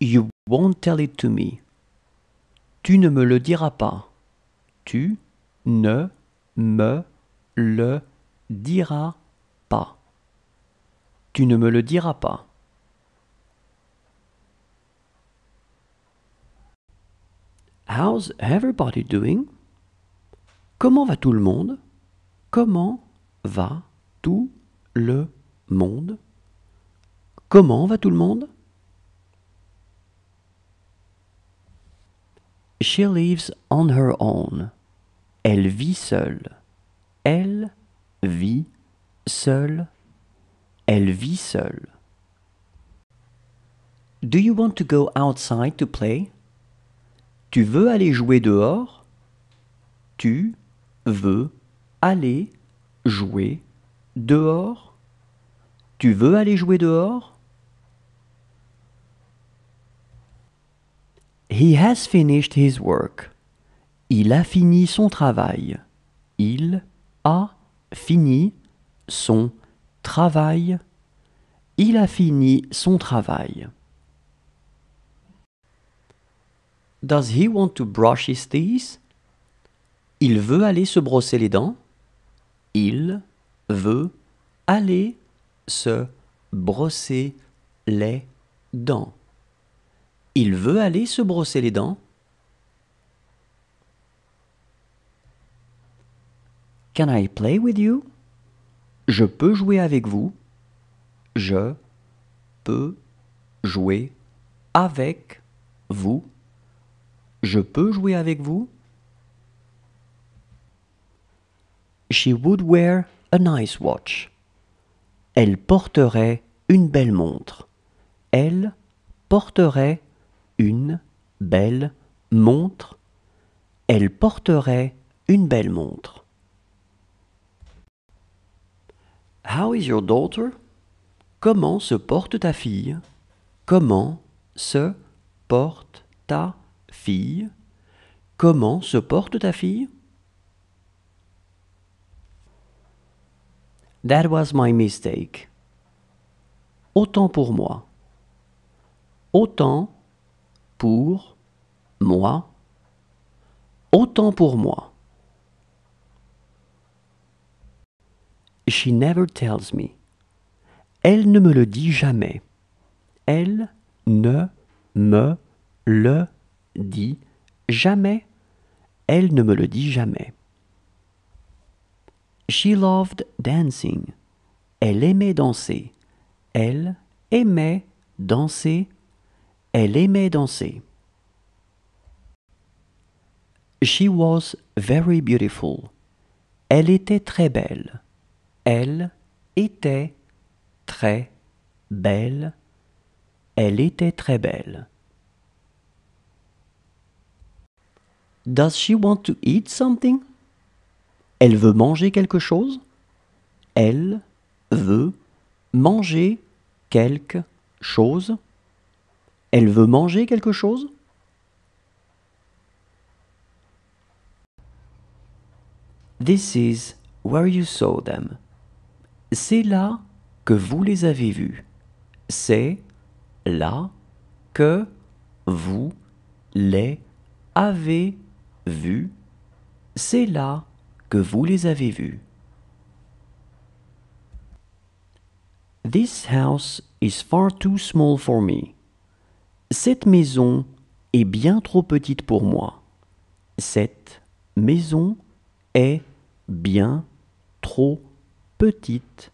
You won't tell it to me. Tu ne me le diras pas. Tu ne me le diras pas. Tu ne me le diras pas. How's everybody doing? Comment va tout le monde? Comment va tout le monde? Comment va tout le monde? She lives on her own. Elle vit seule. Elle vit seule. Elle vit seule. Do you want to go outside to play? Tu veux aller jouer dehors? Tu veux aller jouer dehors? Tu veux aller jouer dehors? He has finished his work. Il a fini son travail. Il a fini son travail. Il a fini son travail. Does he want to brush his teeth? Il veut aller se brosser les dents. Il veut aller se brosser les dents. Il veut aller se brosser les dents. 'Can I play with you? Je peux jouer avec vous. Je peux jouer avec vous. Je peux jouer avec vous. She would wear a nice watch. Elle porterait une belle montre. Elle porterait une belle montre. Elle porterait une belle montre. How is your daughter? Comment se porte ta fille? Comment se porte ta fille? Comment se porte ta fille? That was my mistake. Autant pour moi. Autant pour, moi, autant pour moi. She never tells me. Elle ne me le dit jamais. Elle ne me le dit jamais. Elle ne me le dit jamais. She loved dancing. Elle aimait danser. Elle aimait danser. Elle aimait danser. She was very beautiful. Elle était très belle. Elle était très belle. Elle était très belle. Does she want to eat something? Elle veut manger quelque chose? Elle veut manger quelque chose? Elle veut manger quelque chose This is where you saw them. C'est là que vous les avez vus. C'est là que vous les avez vus. This house is far too small for me. Cette maison est bien trop petite pour moi. Cette maison est bien trop petite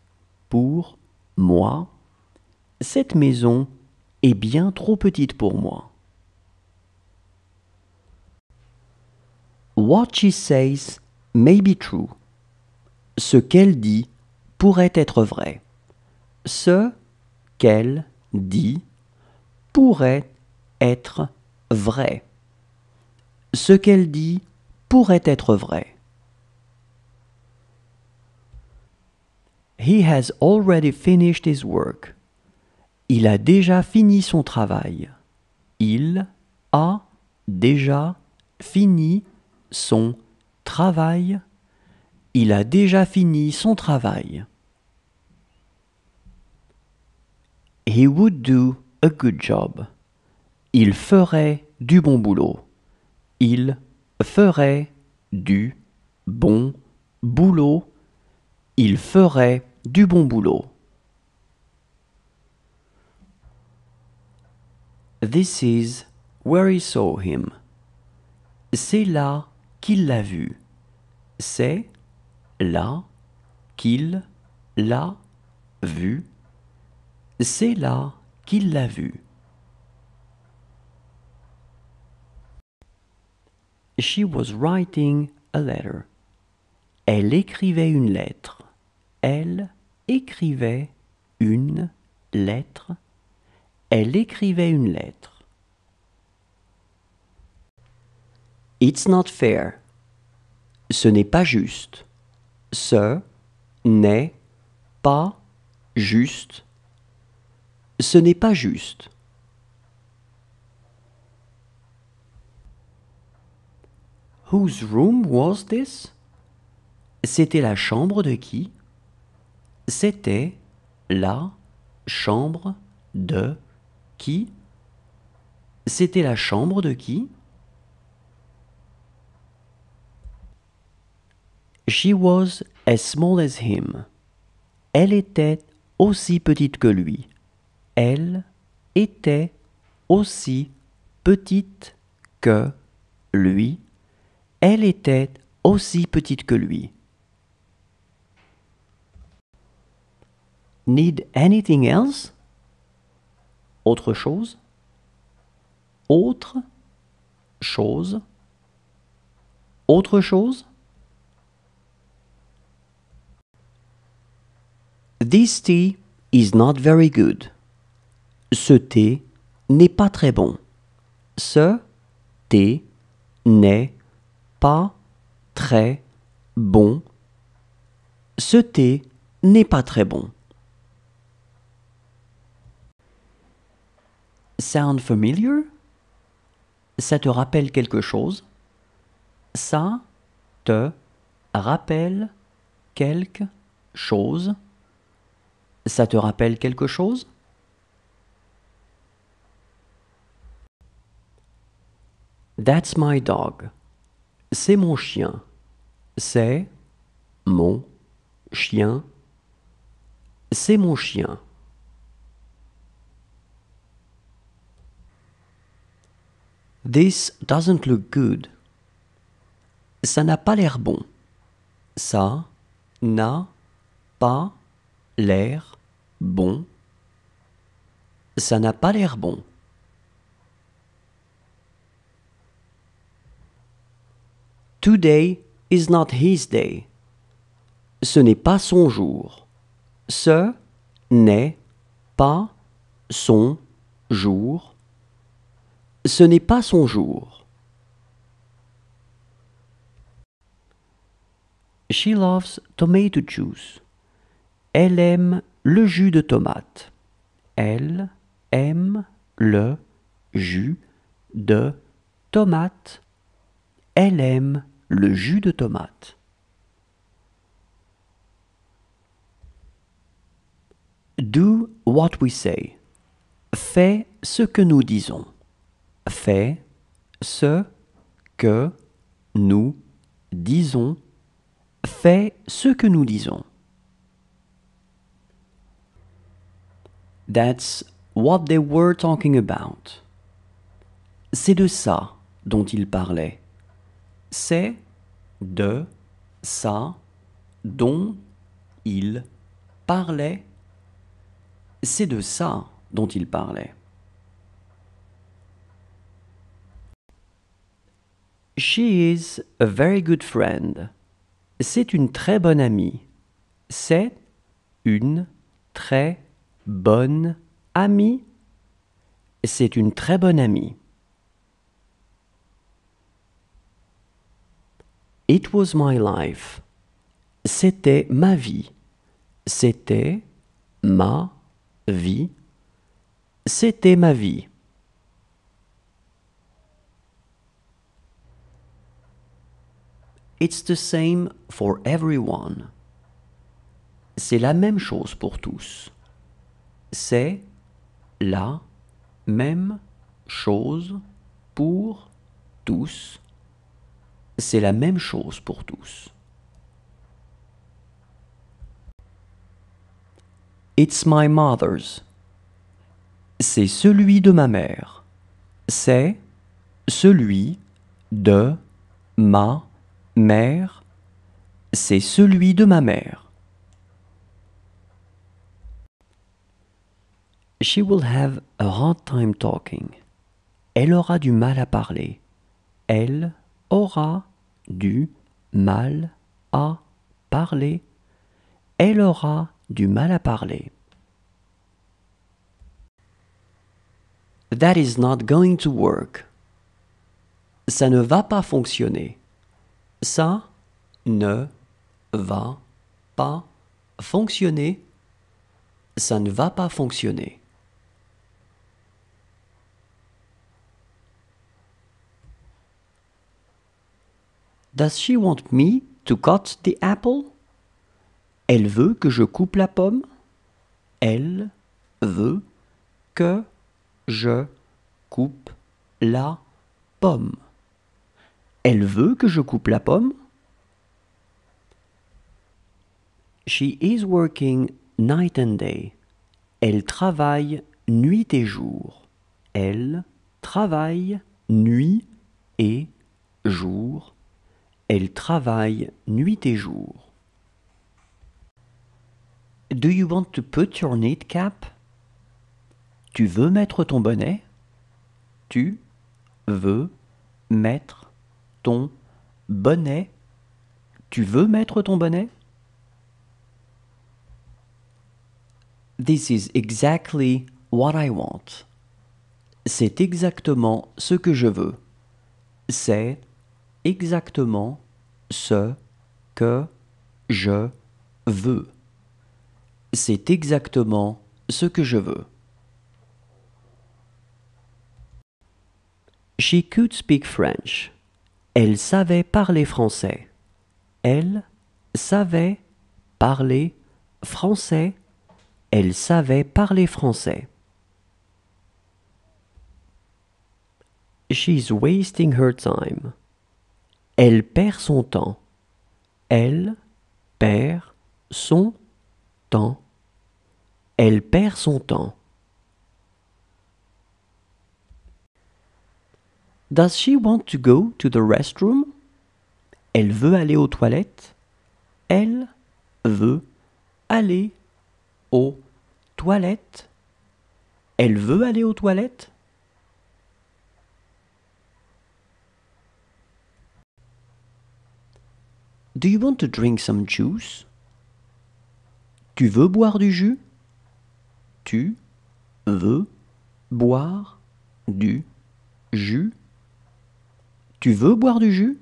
pour moi. Cette maison est bien trop petite pour moi. What she says may be true. Ce qu'elle dit pourrait être vrai. Ce qu'elle dit pourrait être vrai. Ce qu'elle dit pourrait être vrai. He has already finished his work. Il a déjà fini son travail. Il a déjà fini son travail. Il a déjà fini son travail. He would do a good job. Il ferait du bon boulot. Il ferait du bon boulot. Il ferait du bon boulot. This is where he saw him. C'est là qu'il l'a vu. C'est là qu'il l'a vu. C'est là qu'il l'a vu. She was writing a letter. Elle écrivait une lettre. Elle écrivait une lettre. Elle écrivait une lettre. It's not fair. Ce n'est pas juste. Ce n'est pas juste. Ce n'est pas juste. Whose room was this? C'était la chambre de qui? C'était la chambre de qui? C'était la chambre de qui? She was as small as him. Elle était aussi petite que lui. Elle était aussi petite que lui. Elle était aussi petite que lui. Need anything else? Autre chose? Autre chose? Autre chose? This tea is not very good. Ce thé n'est pas très bon. Ce thé n'est pas très bon. Ce thé n'est pas très bon. Sound familiar? Ça te rappelle quelque chose? Ça te rappelle quelque chose? Ça te rappelle quelque chose? That's my dog. C'est mon chien. C'est mon chien. C'est mon chien. This doesn't look good. Ça n'a pas l'air bon. Ça n'a pas l'air bon. Ça n'a pas l'air bon. Today is not his day. Ce n'est pas son jour. Ce n'est pas son jour. Ce n'est pas son jour. She loves tomato juice. Elle aime le jus de tomate. Elle aime le jus de tomate. Elle aime le jus de tomate. Do what we say. Fais ce que nous disons. Fais ce que nous disons. Fais ce que nous disons. That's what they were talking about. C'est de ça dont ils parlaient c'est de ça dont il parlait. C'est de ça dont il parlait. She is a very good friend. C'est une très bonne amie. C'est une très bonne amie. C'est une très bonne amie. It was my life. C'était ma vie. C'était ma vie. C'était ma vie. It's the same for everyone. C'est la même chose pour tous. C'est la même chose pour tous c'est la même chose pour tous. It's my mother's. C'est celui de ma mère. C'est celui de ma mère. C'est celui de ma mère. She will have a hard time talking. Elle aura du mal à parler. Elle aura du mal à parler. Elle aura du mal à parler. That is not going to work. Ça ne va pas fonctionner. Ça ne va pas fonctionner. Ça ne va pas fonctionner. Does she want me to cut the apple? Elle veut que je coupe la pomme. Elle veut que je coupe la pomme. Elle veut que je coupe la pomme. She is working night and day. Elle travaille nuit et jour. Elle travaille nuit et jour. Elle travaille nuit et jour. Do you want to put your knit cap? Tu veux mettre ton bonnet? Tu veux mettre ton bonnet? This is exactly what I want. C'est exactement ce que je veux. C'est exactement ce que je veux. C'est exactement ce que je veux. She could speak French. Elle savait parler français. Elle savait parler français. Elle savait parler français. She's wasting her time. Elle perd son temps. Elle perd son temps. Elle perd son temps. Does she want to go to the restroom? Elle veut aller aux toilettes. Elle veut aller aux toilettes. Elle veut aller aux toilettes. Do you want to drink some juice? Tu veux boire du jus? Tu veux boire du jus? Tu veux boire du jus?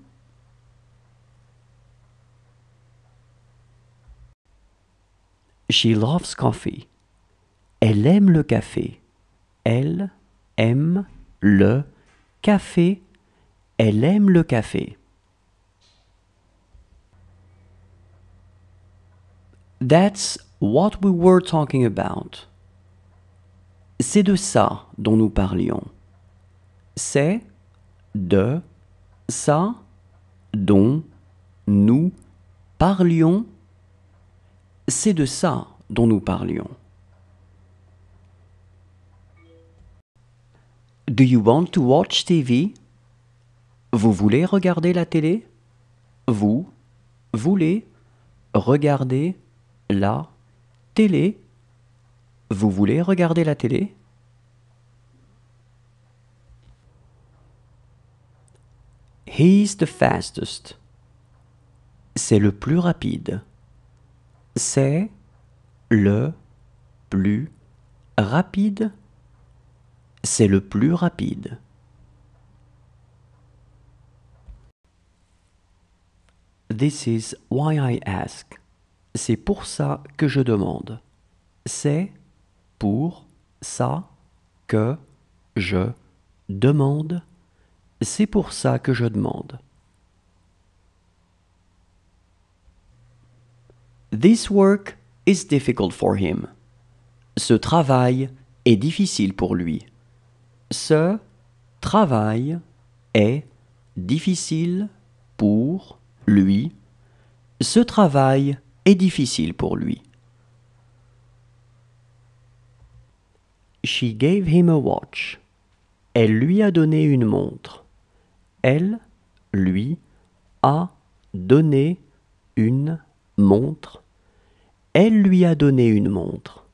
She loves coffee. Elle aime le café. Elle aime le café. Elle aime le café. That's what we were talking about. C'est de ça dont nous parlions. C'est de ça dont nous parlions. C'est de ça dont nous parlions. Do you want to watch TV? Vous voulez regarder la télé? Vous voulez regarder la télé. Vous voulez regarder la télé He's the fastest. C'est le plus rapide. C'est le plus rapide. C'est le plus rapide. This is why I ask. C'est pour ça que je demande. C'est pour ça que je demande. C'est pour ça que je demande. This work is difficult for him. Ce travail est difficile pour lui. Ce travail est difficile pour lui. Ce travail difficile pour lui. She gave him a watch. Elle lui a donné une montre. Elle, lui, a donné une montre. Elle lui a donné une montre.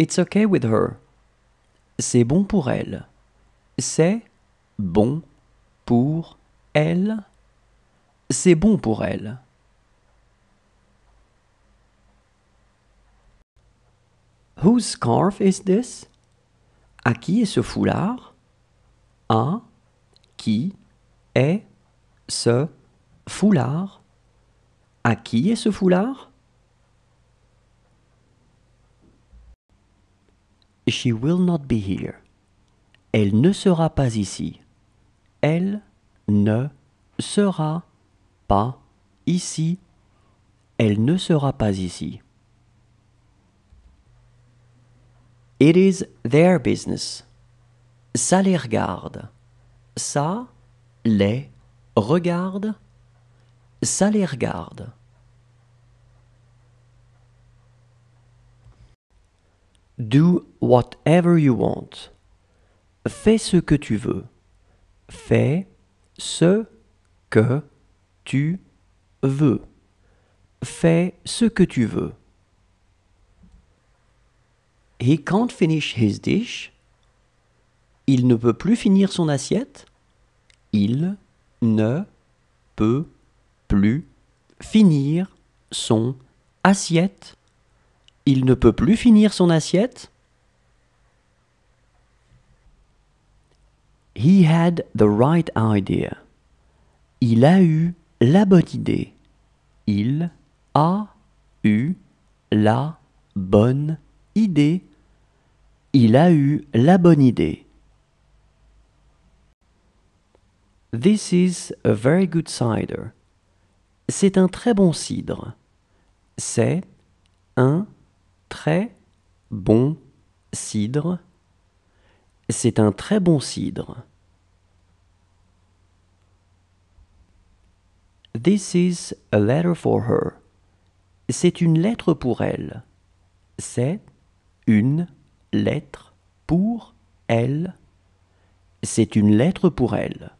It's okay with her. C'est bon pour elle. C'est bon pour elle c'est bon pour elle. Whose scarf is this? À qui est ce foulard? À qui est ce foulard? À qui est ce foulard? She will not be here. Elle ne sera pas ici. Elle ne sera pas ici. Elle ne sera pas ici. It is their business. Ça les regarde. Ça les regarde. Ça les regarde. Do whatever you want. Fais ce que tu veux. Fais ce que tu veux. Fais ce que tu veux. He can't finish his dish. Il ne peut plus finir son assiette. Il ne peut plus finir son assiette. Il ne peut plus finir son assiette. He had the right idea. Il a eu la bonne idée. Il a eu la bonne idée. Il a eu la bonne idée. This is a very good cider. C'est un très bon cidre. C'est un très bon cidre. C'est un très bon cidre. This is a letter for her. C'est une lettre pour elle. C'est une lettre pour elle. C'est une lettre pour elle.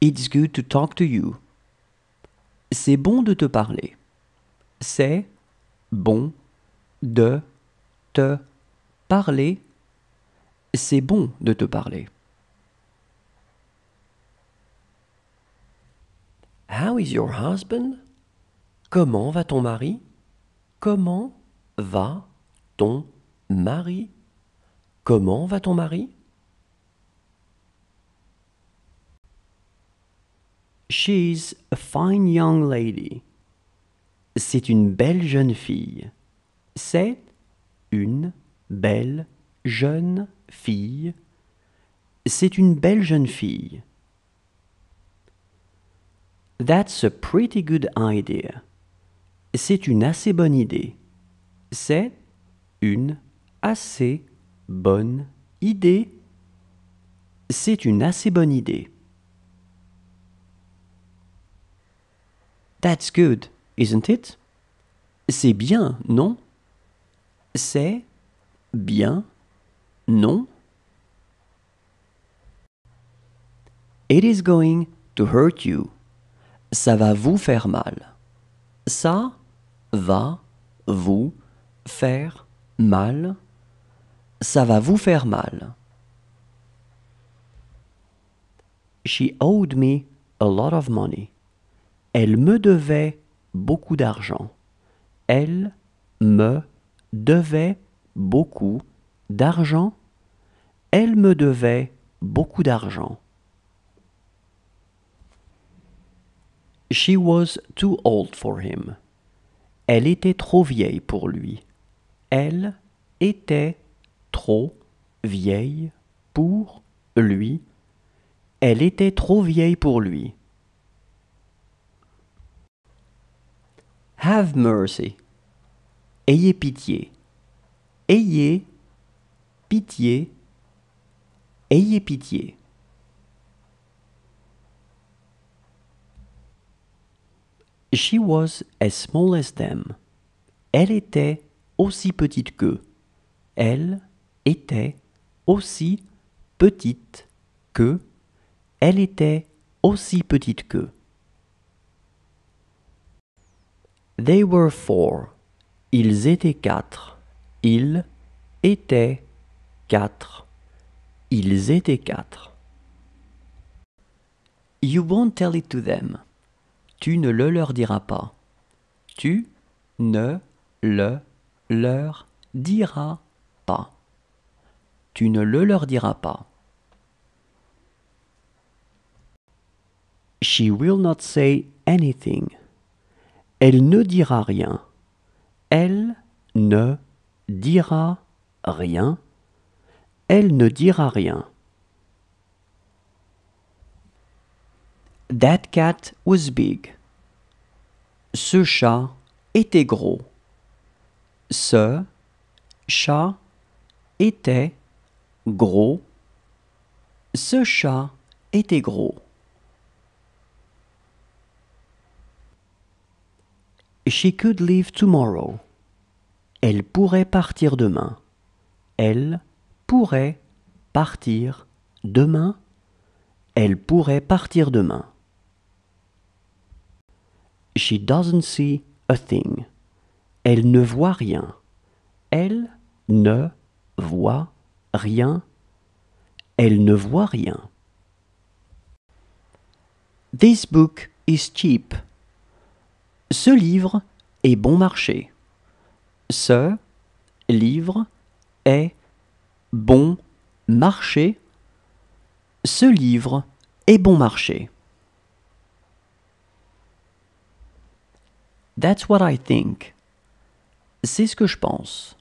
It's good to talk to you. C'est bon de te parler. C'est bon de te parler. C'est bon de te parler. How is your husband? Comment va ton mari? Comment va ton mari? Comment va ton mari? She's a fine young lady. C'est une belle jeune fille. C'est une belle jeune fille. C'est une belle jeune fille. That's a pretty good idea. C'est une assez bonne idée. C'est une assez bonne idée. C'est une assez bonne idée. That's good, isn't it? C'est bien, non? C'est bien, non? It is going to hurt you ça va vous faire mal. Ça va vous faire mal. Ça va vous faire mal. She owed me a lot of money. Elle me devait beaucoup d'argent. Elle me devait beaucoup d'argent. Elle me devait beaucoup d'argent. She was too old for him. Elle était trop vieille pour lui. Elle était trop vieille pour lui. Elle était trop vieille pour lui. Have mercy. Ayez pitié. Ayez pitié. Ayez pitié. She was as small as them. Elle était aussi petite qu'eux. Elle était aussi petite que. Elle était aussi petite que. They were four. Ils étaient quatre. Ils étaient quatre. Ils étaient quatre. You won't tell it to them. Tu ne le leur diras pas. Tu ne le leur diras pas. Tu ne le leur diras pas. She will not say anything. Elle ne dira rien. Elle ne dira rien. Elle ne dira rien. That cat was big. Ce chat était gros. Ce chat était gros. Ce chat était gros. She could leave tomorrow. Elle pourrait partir demain. Elle pourrait partir demain. Elle pourrait partir demain. She doesn't see a thing. Elle ne voit rien. Elle ne voit rien. Elle ne voit rien. This book is cheap. Ce livre est bon marché. Ce livre est bon marché. Ce livre est bon marché. That's what I think. C'est ce que je pense.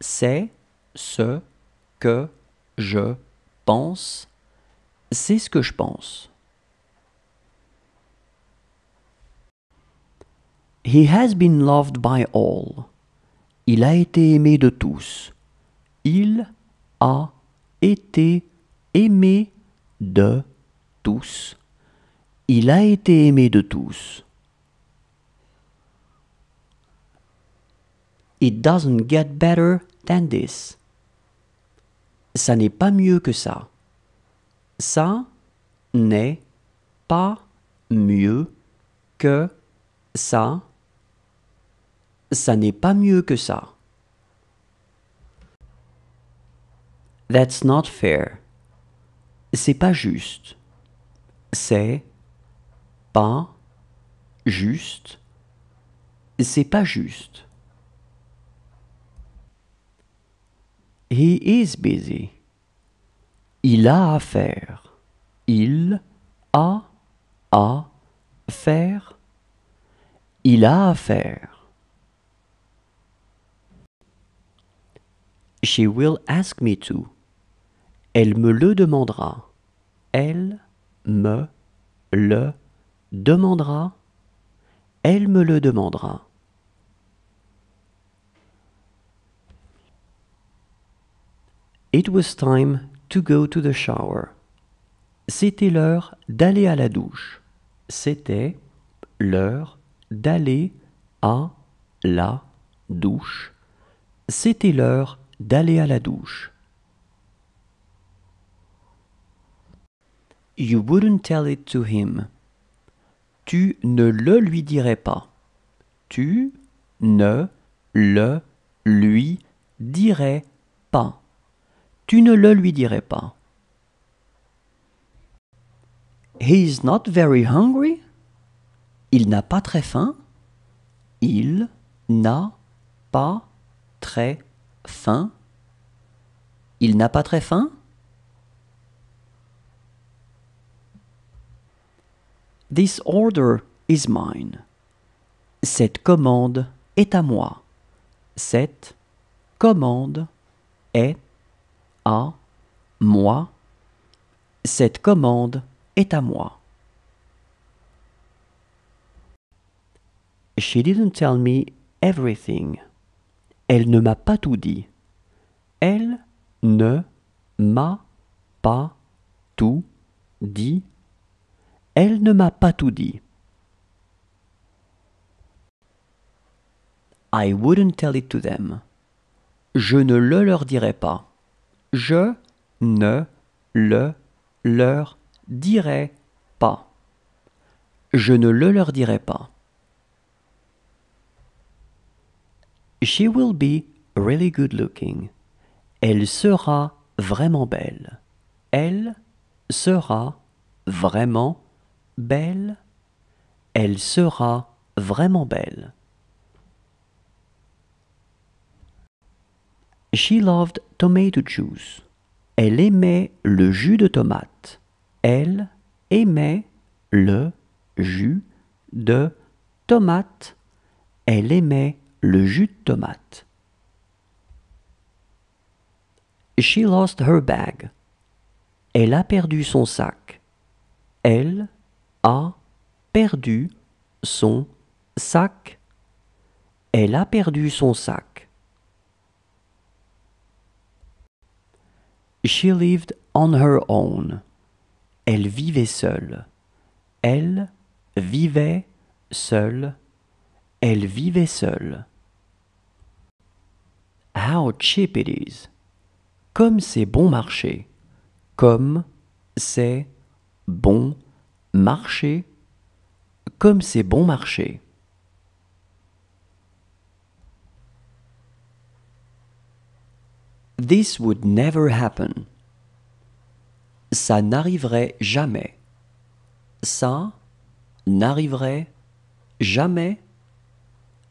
C'est ce que je pense. C'est ce que je pense. He has been loved by all. Il a été aimé de tous. Il a été aimé de tous. Il a été aimé de tous. It doesn't get better than this. Ça n'est pas mieux que ça. Ça n'est pas mieux que ça. Ça n'est pas mieux que ça. That's not fair. C'est pas juste. C'est pas juste. C'est pas juste. He is busy. Il a à Il a à faire. Il a à She will ask me to. Elle me le demandera. Elle me le demandera. Elle me le demandera. It was time to go to the shower. C'était l'heure d'aller à la douche. C'était l'heure d'aller à la douche. C'était l'heure d'aller à la douche. You wouldn't tell it to him. Tu ne le lui dirais pas. Tu ne le lui dirais pas tu ne le lui dirais pas. is not very hungry. Il n'a pas très faim. Il n'a pas très faim. Il n'a pas très faim. This order is mine. Cette commande est à moi. Cette commande est à moi. Cette commande est à moi. She didn't tell me everything. Elle ne m'a pas tout dit. Elle ne m'a pas tout dit. Elle ne m'a pas tout dit. I wouldn't tell it to them. Je ne le leur dirai pas. Je ne le leur dirai pas. Je ne le leur dirai pas. She will be really good looking. Elle sera vraiment belle. Elle sera vraiment belle. Elle sera vraiment belle. She loved tomato juice. Elle aimait le jus de tomate. Elle aimait le jus de tomate. Elle aimait le jus de tomate. She lost her bag. Elle a perdu son sac. Elle a perdu son sac. Elle a perdu son sac. She lived on her own. Elle vivait seule. Elle vivait seule. Elle vivait seule. How cheap it is. Comme c'est bon marché. Comme c'est bon marché. Comme c'est bon marché. This would never happen. Ça n'arriverait jamais. Ça n'arriverait jamais.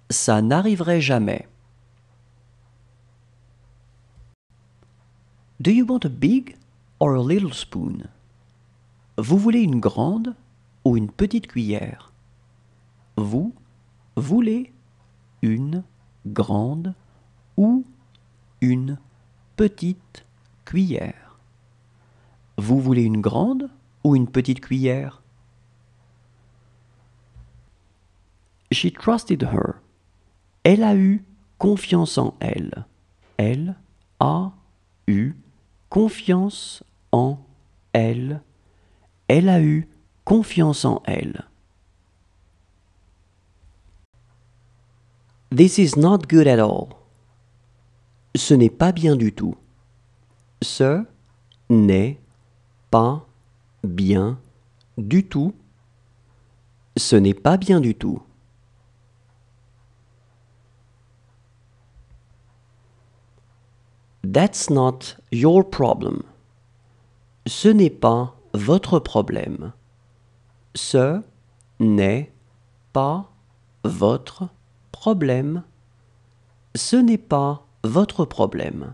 Ça n'arriverait jamais. Do you want a big or a little spoon? Vous voulez une grande ou une petite cuillère? Vous voulez une grande ou une petite cuillère. Vous voulez une grande ou une petite cuillère She trusted her. Elle a eu confiance en elle. Elle a eu confiance en elle. Elle a eu confiance en elle. This is not good at all. Ce n'est pas bien du tout. Ce n'est pas bien du tout. Ce n'est pas bien du tout. That's not your problem. Ce n'est pas votre problème. Ce n'est pas votre problème. Ce n'est pas votre problème.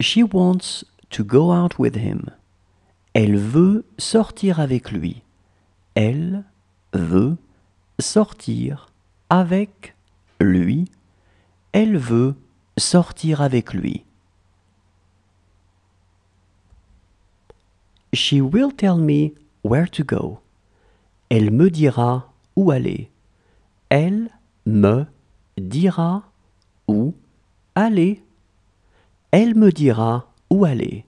She wants to go out with him. Elle veut sortir avec lui. Elle veut sortir avec lui. Elle veut sortir avec lui. She will tell me where to go. Elle me dira où aller. Elle me dira où aller. Elle me dira où aller.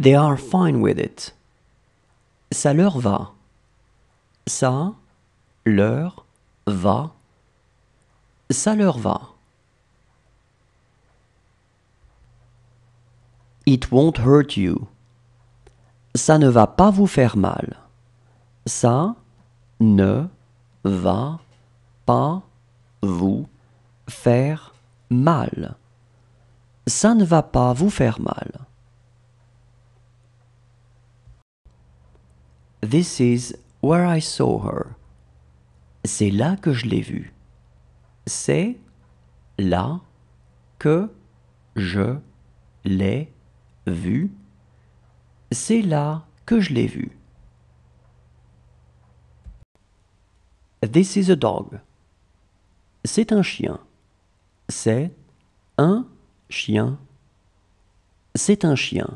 They are fine with it. Ça leur va. Ça leur va. Ça leur va. It won't hurt you. Ça ne va pas vous faire mal. Ça ne va pas vous faire mal. Ça ne va pas vous faire mal. This is where I saw her. C'est là que je l'ai vue. C'est là que je l'ai vue. C'est là que je l'ai vue. This is a dog. C'est un chien. C'est un chien. C'est un chien.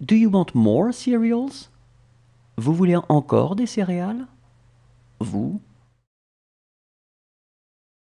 Do you want more cereals? Vous voulez encore des céréales? Vous